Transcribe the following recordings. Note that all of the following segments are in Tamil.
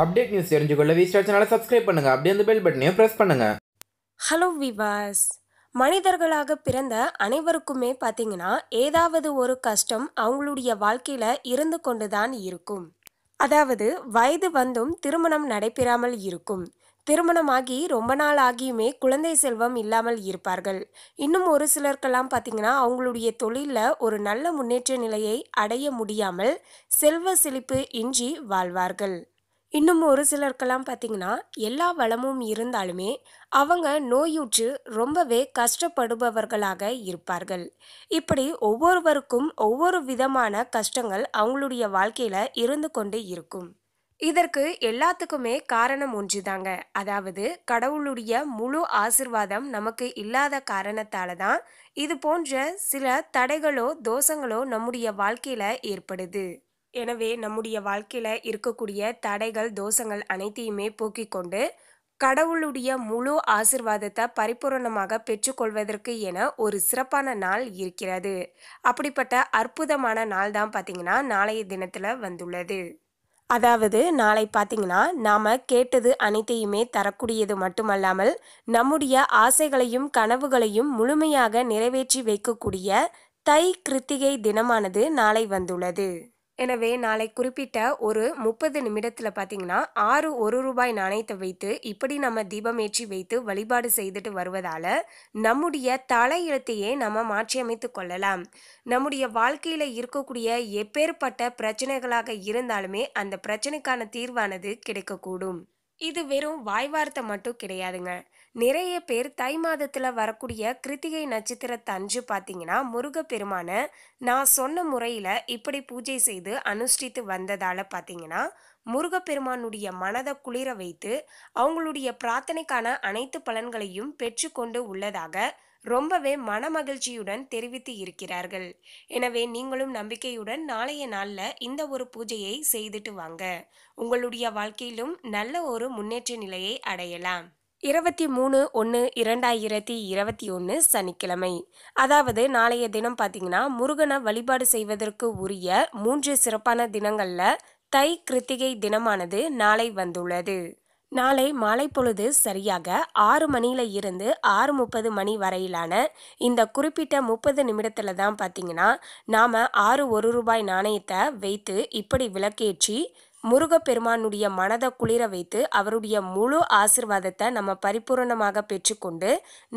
அப்டேட் நியூஸ் தெரிஞ்சுக்கொள்ள வி ஸ்டார் சேனலை சப்ஸ்கிரைப் பண்ணுங்க அப்படியே அந்த பெல் பட்டனையும் பிரஸ் பண்ணுங்க ஹலோ விவாஸ் மனிதர்களாக பிறந்த அனைவருக்குமே பார்த்தீங்கன்னா ஏதாவது ஒரு கஷ்டம் அவங்களுடைய வாழ்க்கையில் இருந்து கொண்டு தான் இருக்கும் அதாவது வயது வந்தும் திருமணம் நடைபெறாமல் இருக்கும் திருமணமாகி ரொம்ப நாள் ஆகியுமே குழந்தை செல்வம் இல்லாமல் இருப்பார்கள் இன்னும் ஒரு சிலருக்கெல்லாம் பார்த்தீங்கன்னா அவங்களுடைய தொழிலில் ஒரு நல்ல முன்னேற்ற நிலையை அடைய முடியாமல் செல்வ செழிப்பு இன்றி வாழ்வார்கள் இன்னும் ஒரு சிலருக்கெல்லாம் பார்த்தீங்கன்னா எல்லா வளமும் இருந்தாலுமே அவங்க நோயுற்று ரொம்பவே கஷ்டப்படுபவர்களாக இருப்பார்கள் இப்படி ஒவ்வொருவருக்கும் ஒவ்வொரு விதமான கஷ்டங்கள் அவங்களுடைய வாழ்க்கையில் இருந்து கொண்டு இருக்கும் இதற்கு எல்லாத்துக்குமே காரணம் ஒன்றுதாங்க அதாவது கடவுளுடைய முழு ஆசிர்வாதம் நமக்கு இல்லாத காரணத்தால தான் இது போன்ற சில தடைகளோ தோஷங்களோ நம்முடைய வாழ்க்கையில் ஏற்படுது எனவே நம்முடைய வாழ்க்கையில் இருக்கக்கூடிய தடைகள் தோஷங்கள் அனைத்தையுமே போக்கிக் கொண்டு கடவுளுடைய முழு ஆசிர்வாதத்தை பரிபூரணமாக பெற்றுக்கொள்வதற்கு என ஒரு சிறப்பான நாள் இருக்கிறது அப்படிப்பட்ட அற்புதமான நாள் தான் பார்த்திங்கன்னா நாளைய தினத்தில் வந்துள்ளது அதாவது நாளை பார்த்தீங்கன்னா நாம் கேட்டது அனைத்தையுமே தரக்கூடியது மட்டுமல்லாமல் நம்முடைய ஆசைகளையும் கனவுகளையும் முழுமையாக நிறைவேற்றி வைக்கக்கூடிய தை கிருத்திகை தினமானது நாளை வந்துள்ளது எனவே நாளை குறிப்பிட்ட ஒரு முப்பது நிமிடத்தில் பார்த்தீங்கன்னா ஆறு ஒரு ரூபாய் நாணயத்தை வைத்து இப்படி நம்ம தீபம் ஏற்றி வைத்து வழிபாடு செய்துட்டு வருவதால் நம்முடைய தலையெழுத்தையே நம்ம மாற்றியமைத்து கொள்ளலாம் நம்முடைய வாழ்க்கையில் இருக்கக்கூடிய எப்பேற்பட்ட பிரச்சனைகளாக இருந்தாலுமே அந்த பிரச்சனைக்கான தீர்வானது கிடைக்கக்கூடும் இது வெறும் வாய்வார்த்தை மட்டும் கிடையாதுங்க நிறைய பேர் தை மாதத்தில் வரக்கூடிய கிருத்திகை நட்சத்திரத்தை அஞ்சு பார்த்தீங்கன்னா முருகப்பெருமானை நான் சொன்ன முறையில் இப்படி பூஜை செய்து அனுஷ்டித்து வந்ததால் பார்த்தீங்கன்னா முருகப்பெருமானுடைய மனதை குளிர வைத்து அவங்களுடைய பிரார்த்தனைக்கான அனைத்து பலன்களையும் பெற்றுக்கொண்டு உள்ளதாக ரொம்பவே மனமகிழ்ச்சியுடன் தெரிவித்து இருக்கிறார்கள் எனவே நீங்களும் நம்பிக்கையுடன் நாளைய நாளில் இந்த ஒரு பூஜையை செய்துட்டு வாங்க உங்களுடைய வாழ்க்கையிலும் நல்ல ஒரு முன்னேற்ற நிலையை அடையலாம் இருபத்தி மூணு ஒன்று இரண்டாயிரத்தி இருபத்தி ஒன்று சனிக்கிழமை அதாவது நாளைய தினம் பார்த்தீங்கன்னா முருகனை வழிபாடு செய்வதற்கு உரிய மூன்று சிறப்பான தினங்களில் தை கிருத்திகை தினமானது நாளை வந்துள்ளது நாளை மாலை பொழுது சரியாக ஆறு மணியில இருந்து ஆறு முப்பது மணி வரையிலான இந்த குறிப்பிட்ட முப்பது நிமிடத்தில் தான் பார்த்தீங்கன்னா நாம் ஆறு ஒரு ரூபாய் நாணயத்தை வைத்து இப்படி விளக்கேற்றி முருகப்பெருமானுடைய மனதை குளிர வைத்து அவருடைய முழு ஆசிர்வாதத்தை நம்ம பரிபூரணமாக பெற்றுக்கொண்டு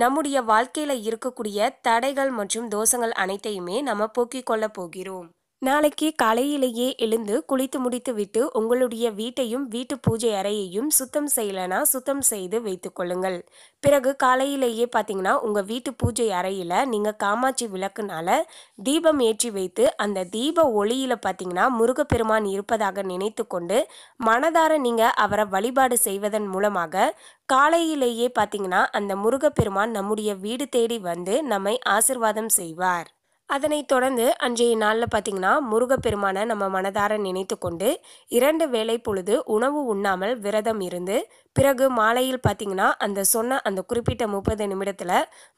நம்முடைய வாழ்க்கையில் இருக்கக்கூடிய தடைகள் மற்றும் தோஷங்கள் அனைத்தையுமே நம்ம போக்கிக் கொள்ளப் போகிறோம் நாளைக்கு காலையிலேயே எழுந்து குளித்து முடித்து விட்டு உங்களுடைய வீட்டையும் வீட்டு பூஜை அறையையும் சுத்தம் செய்யலைனா சுத்தம் செய்து வைத்துக்கொள்ளுங்கள் பிறகு காலையிலேயே பார்த்தீங்கன்னா உங்கள் வீட்டு பூஜை அறையில் நீங்கள் காமாட்சி விளக்குனால தீபம் ஏற்றி வைத்து அந்த தீப ஒளியில் பார்த்தீங்கன்னா முருகப்பெருமான் இருப்பதாக நினைத்து கொண்டு மனதார நீங்கள் அவரை வழிபாடு செய்வதன் மூலமாக காலையிலேயே பார்த்தீங்கன்னா அந்த முருகப்பெருமான் நம்முடைய வீடு தேடி வந்து நம்மை ஆசிர்வாதம் செய்வார் அதனைத் தொடர்ந்து அன்றைய நாளில் பார்த்திங்கன்னா முருகப்பெருமானை நம்ம மனதார நினைத்து கொண்டு இரண்டு வேளை பொழுது உணவு உண்ணாமல் விரதம் இருந்து பிறகு மாலையில் பார்த்திங்கன்னா அந்த சொன்ன அந்த குறிப்பிட்ட முப்பது நிமிடத்தில்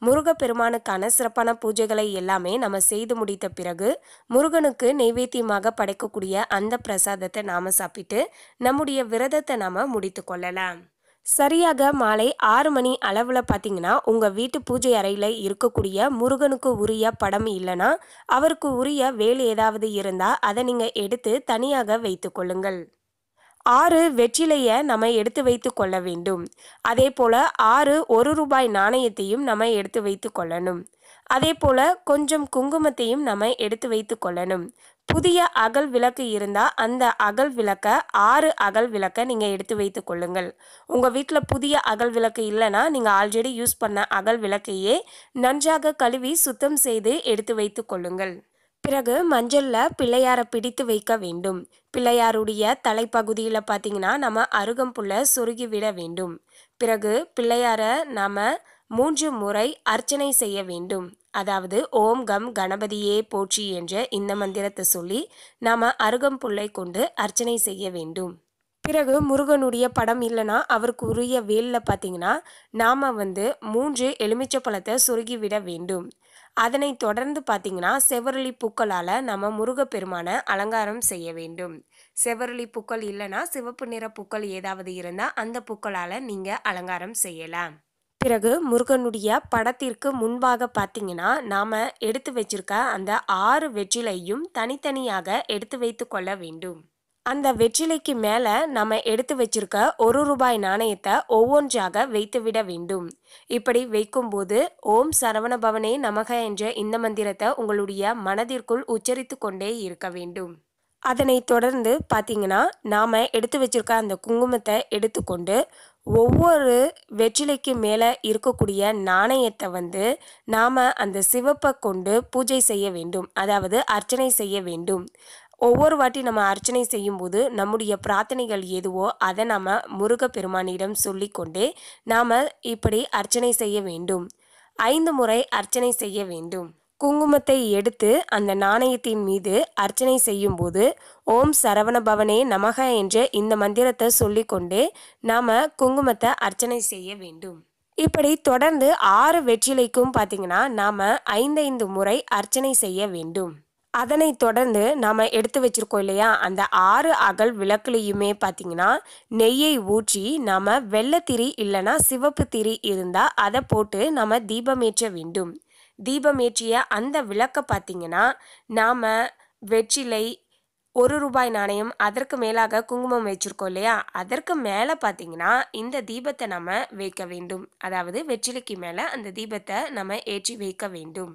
முருகப்பெருமானுக்கான சிறப்பான பூஜைகளை எல்லாமே நம்ம செய்து முடித்த பிறகு முருகனுக்கு நைவேத்தியமாக படைக்கக்கூடிய அந்த பிரசாதத்தை நாம் சாப்பிட்டு நம்முடைய விரதத்தை நாம் முடித்து கொள்ளலாம் சரியாக மாலை ஆறு மணி அளவில் பார்த்தீங்கன்னா உங்கள் வீட்டு பூஜை அறையில் இருக்கக்கூடிய முருகனுக்கு உரிய படம் இல்லைன்னா அவருக்கு உரிய வேல் ஏதாவது இருந்தால் அதை நீங்கள் எடுத்து தனியாக வைத்து கொள்ளுங்கள் ஆறு வெற்றிலையை நம்ம எடுத்து வைத்து கொள்ள வேண்டும் அதே போல் ஆறு ஒரு ரூபாய் நாணயத்தையும் நம்ம எடுத்து வைத்து கொள்ளணும் அதே போல் கொஞ்சம் குங்குமத்தையும் நம்ம எடுத்து வைத்து கொள்ளணும் புதிய அகல் விளக்கு இருந்தால் அந்த அகல் விளக்க ஆறு அகல் விளக்க நீங்கள் எடுத்து வைத்து கொள்ளுங்கள் உங்கள் வீட்டில் புதிய அகல் விளக்கு இல்லைன்னா நீங்கள் ஆல்ரெடி யூஸ் பண்ண அகல் விளக்கையே நன்றாக கழுவி சுத்தம் செய்து எடுத்து வைத்து கொள்ளுங்கள் பிறகு மஞ்சளில் பிள்ளையாரை பிடித்து வைக்க வேண்டும் பிள்ளையாருடைய தலைப்பகுதியில் பார்த்தீங்கன்னா நம்ம அருகம்புள்ள சொருகி விட வேண்டும் பிறகு பிள்ளையாரை நாம் மூன்று முறை அர்ச்சனை செய்ய வேண்டும் அதாவது ஓம் கம் கணபதியே போற்றி என்ற இந்த மந்திரத்தை சொல்லி நாம் அருகம்புள்ளை கொண்டு அர்ச்சனை செய்ய வேண்டும் பிறகு முருகனுடைய படம் இல்லைன்னா அவருக்கு உரிய வேலில் பார்த்தீங்கன்னா நாம் வந்து மூன்று எலுமிச்சை பழத்தை சுருகி விட வேண்டும் அதனை தொடர்ந்து பார்த்தீங்கன்னா செவரளி பூக்களால் நம்ம முருகப்பெருமானை அலங்காரம் செய்ய வேண்டும் செவரளி பூக்கள் இல்லைன்னா சிவப்பு நிற பூக்கள் ஏதாவது இருந்தால் அந்த பூக்களால் நீங்கள் அலங்காரம் செய்யலாம் பிறகு முருகனுடைய படத்திற்கு முன்பாக பார்த்தீங்கன்னா நாம் எடுத்து வச்சிருக்க அந்த ஆறு வெற்றிலையும் தனித்தனியாக எடுத்து வைத்து கொள்ள வேண்டும் அந்த வெற்றிலைக்கு மேலே நம்ம எடுத்து வச்சிருக்க ஒரு ரூபாய் நாணயத்தை ஒவ்வொன்றாக வைத்துவிட வேண்டும் இப்படி வைக்கும்போது ஓம் சரவண பவனே நமக என்ற இந்த மந்திரத்தை உங்களுடைய மனதிற்குள் உச்சரித்து கொண்டே இருக்க வேண்டும் அதனை தொடர்ந்து பார்த்தீங்கன்னா நாம் எடுத்து வச்சிருக்க அந்த குங்குமத்தை எடுத்துக்கொண்டு ஒவ்வொரு வெற்றிலைக்கு மேலே இருக்கக்கூடிய நாணயத்தை வந்து நாம் அந்த சிவப்பை கொண்டு பூஜை செய்ய வேண்டும் அதாவது அர்ச்சனை செய்ய வேண்டும் ஒவ்வொரு வாட்டி நம்ம அர்ச்சனை செய்யும்போது நம்முடைய பிரார்த்தனைகள் எதுவோ அதை நாம் சொல்லி சொல்லிக்கொண்டே நாம் இப்படி அர்ச்சனை செய்ய வேண்டும் ஐந்து முறை அர்ச்சனை செய்ய வேண்டும் குங்குமத்தை எடுத்து அந்த நாணயத்தின் மீது அர்ச்சனை செய்யும்போது ஓம் சரவண பவனே நமக என்ற இந்த மந்திரத்தை சொல்லிக்கொண்டே நாம் குங்குமத்தை அர்ச்சனை செய்ய வேண்டும் இப்படி தொடர்ந்து ஆறு வெற்றிலைக்கும் பார்த்திங்கன்னா நாம் ஐந்தைந்து முறை அர்ச்சனை செய்ய வேண்டும் அதனை தொடர்ந்து நாம் எடுத்து வச்சுருக்கோம் இல்லையா அந்த ஆறு அகல் விளக்குலேயுமே பார்த்தீங்கன்னா நெய்யை ஊற்றி நாம் வெள்ளத்திரி இல்லைனா சிவப்பு திரி இருந்தால் அதை போட்டு நம்ம தீபமேற்ற வேண்டும் தீபமேற்றிய அந்த விளக்கை பார்த்தீங்கன்னா நாம் வெற்றிலை ஒரு ரூபாய் நாணயம் அதற்கு மேலாக குங்குமம் வச்சுருக்கோம் இல்லையா அதற்கு மேலே பார்த்தீங்கன்னா இந்த தீபத்தை நம்ம வைக்க வேண்டும் அதாவது வெற்றிலைக்கு மேலே அந்த தீபத்தை நம்ம ஏற்றி வைக்க வேண்டும்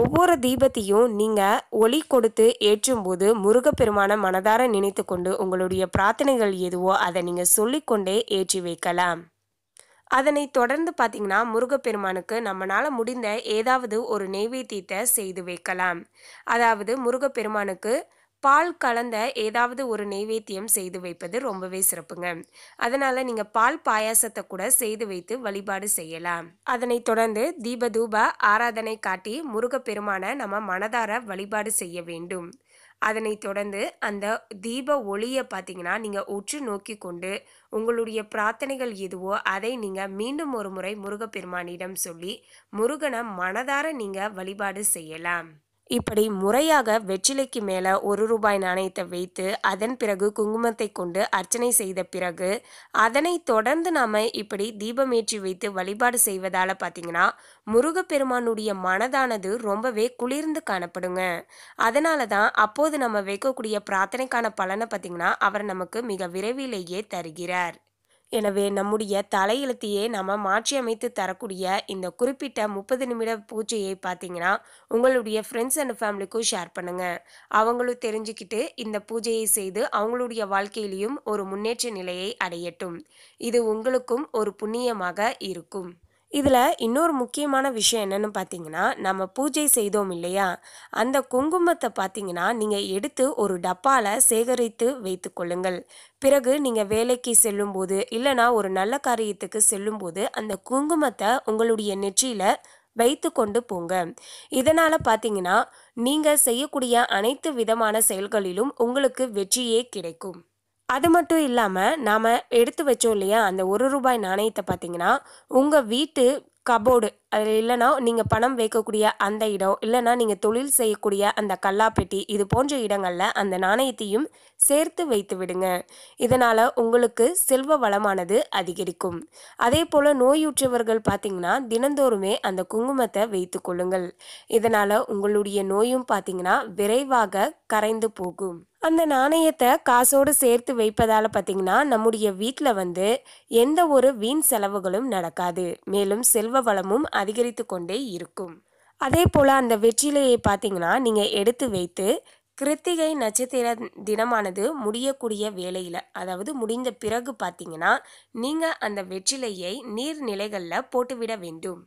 ஒவ்வொரு தீபத்தையும் நீங்கள் ஒளி கொடுத்து ஏற்றும்போது முருகப்பெருமான மனதார நினைத்து கொண்டு உங்களுடைய பிரார்த்தனைகள் எதுவோ அதை நீங்கள் சொல்லிக்கொண்டே ஏற்றி வைக்கலாம் அதனை தொடர்ந்து பார்த்தீங்கன்னா முருகப்பெருமானுக்கு நம்மளால் முடிந்த ஏதாவது ஒரு நெய்வேத்தியத்தை செய்து வைக்கலாம் அதாவது முருகப்பெருமானுக்கு பால் கலந்த ஏதாவது ஒரு நெய்வேத்தியம் செய்து வைப்பது ரொம்பவே சிறப்புங்க அதனால் நீங்கள் பால் பாயாசத்தை கூட செய்து வைத்து வழிபாடு செய்யலாம் அதனைத் தொடர்ந்து தீபதூப ஆராதனை காட்டி முருகப்பெருமான நம்ம மனதார வழிபாடு செய்ய வேண்டும் அதனைத் தொடர்ந்து அந்த தீப ஒளியை பார்த்தீங்கன்னா நீங்கள் உற்று நோக்கி கொண்டு உங்களுடைய பிரார்த்தனைகள் எதுவோ அதை நீங்கள் மீண்டும் ஒரு முறை முருகப்பெருமானிடம் சொல்லி முருகனை மனதார நீங்கள் வழிபாடு செய்யலாம் இப்படி முறையாக வெற்றிலைக்கு மேலே ஒரு ரூபாய் நாணயத்தை வைத்து அதன் பிறகு குங்குமத்தை கொண்டு அர்ச்சனை செய்த பிறகு அதனை தொடர்ந்து நாம் இப்படி தீபமேற்றி வைத்து வழிபாடு செய்வதால் பார்த்தீங்கன்னா முருகப்பெருமானுடைய மனதானது ரொம்பவே குளிர்ந்து காணப்படுங்க அதனால தான் அப்போது நம்ம வைக்கக்கூடிய பிரார்த்தனைக்கான பலனை பார்த்திங்கன்னா அவர் நமக்கு மிக விரைவிலேயே தருகிறார் எனவே நம்முடைய தலையெழுத்தையே நம்ம மாற்றி அமைத்து தரக்கூடிய இந்த குறிப்பிட்ட முப்பது நிமிட பூஜையை பார்த்தீங்கன்னா உங்களுடைய ஃப்ரெண்ட்ஸ் அண்ட் ஃபேமிலிக்கும் ஷேர் பண்ணுங்கள் அவங்களும் தெரிஞ்சுக்கிட்டு இந்த பூஜையை செய்து அவங்களுடைய வாழ்க்கையிலையும் ஒரு முன்னேற்ற நிலையை அடையட்டும் இது உங்களுக்கும் ஒரு புண்ணியமாக இருக்கும் இதில் இன்னொரு முக்கியமான விஷயம் என்னென்னு பார்த்தீங்கன்னா நம்ம பூஜை செய்தோம் இல்லையா அந்த குங்குமத்தை பார்த்தீங்கன்னா நீங்கள் எடுத்து ஒரு டப்பாவில் சேகரித்து வைத்து கொள்ளுங்கள் பிறகு நீங்கள் வேலைக்கு செல்லும்போது இல்லைனா ஒரு நல்ல காரியத்துக்கு செல்லும்போது அந்த குங்குமத்தை உங்களுடைய நெற்றியில் வைத்து கொண்டு போங்க இதனால் பார்த்தீங்கன்னா நீங்கள் செய்யக்கூடிய அனைத்து விதமான செயல்களிலும் உங்களுக்கு வெற்றியே கிடைக்கும் அது மட்டும் இல்லாமல் நாம் எடுத்து வச்சோம் இல்லையா அந்த ஒரு ரூபாய் நாணயத்தை பார்த்தீங்கன்னா உங்கள் வீட்டு கபோர்டு அதில் இல்லைனா நீங்கள் பணம் வைக்கக்கூடிய அந்த இடம் இல்லைனா நீங்கள் தொழில் செய்யக்கூடிய அந்த கல்லாப்பெட்டி இது போன்ற இடங்களில் அந்த நாணயத்தையும் சேர்த்து வைத்து விடுங்க இதனால் உங்களுக்கு செல்வ வளமானது அதிகரிக்கும் அதே போல் நோயுற்றவர்கள் பார்த்திங்கன்னா தினந்தோறுமே அந்த குங்குமத்தை வைத்து கொள்ளுங்கள் இதனால் உங்களுடைய நோயும் பார்த்திங்கன்னா விரைவாக கரைந்து போகும் அந்த நாணயத்தை காசோடு சேர்த்து வைப்பதால் பார்த்திங்கன்னா நம்முடைய வீட்டில் வந்து எந்த ஒரு வீண் செலவுகளும் நடக்காது மேலும் செல்வ வளமும் அதிகரித்து கொண்டே இருக்கும் அதே போல் அந்த வெற்றிலையை பார்த்தீங்கன்னா நீங்கள் எடுத்து வைத்து கிருத்திகை நட்சத்திர தினமானது முடியக்கூடிய வேலையில் அதாவது முடிந்த பிறகு பார்த்தீங்கன்னா நீங்கள் அந்த வெற்றிலையை நீர்நிலைகளில் போட்டுவிட வேண்டும்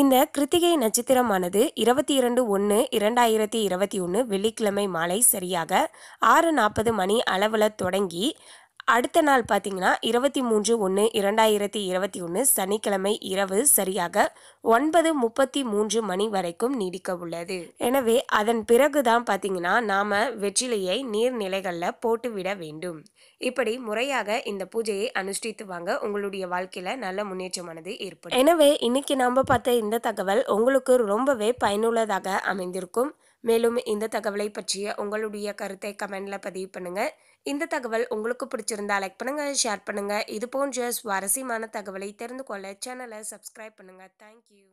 இந்த கிருத்திகை நட்சத்திரமானது இருபத்தி இரண்டு ஒன்று இரண்டாயிரத்தி இருபத்தி ஒன்று வெள்ளிக்கிழமை மாலை சரியாக ஆறு நாற்பது மணி அளவில் தொடங்கி அடுத்த நாள் பார்த்தீங்கன்னா இருபத்தி மூன்று ஒன்று இரண்டாயிரத்தி இருபத்தி ஒன்று சனிக்கிழமை இரவு சரியாக ஒன்பது முப்பத்தி மூன்று மணி வரைக்கும் நீடிக்க உள்ளது எனவே அதன் பிறகு தான் பார்த்தீங்கன்னா நாம் வெற்றிலையை நீர்நிலைகளில் போட்டுவிட வேண்டும் இப்படி முறையாக இந்த பூஜையை அனுஷ்டித்து வாங்க உங்களுடைய வாழ்க்கையில் நல்ல முன்னேற்றமானது ஏற்படும் எனவே இன்னைக்கு நாம் பார்த்த இந்த தகவல் உங்களுக்கு ரொம்பவே பயனுள்ளதாக அமைந்திருக்கும் மேலும் இந்த தகவலை பற்றிய உங்களுடைய கருத்தை கமெண்டில் பதிவு பண்ணுங்கள் இந்த தகவல் உங்களுக்கு பிடிச்சிருந்தா லைக் பண்ணுங்கள் ஷேர் பண்ணுங்கள் இது போன்ற சுவாரஸ்யமான தகவலை தெரிந்து கொள்ள சேனலை சப்ஸ்கிரைப் பண்ணுங்கள் தேங்க்யூ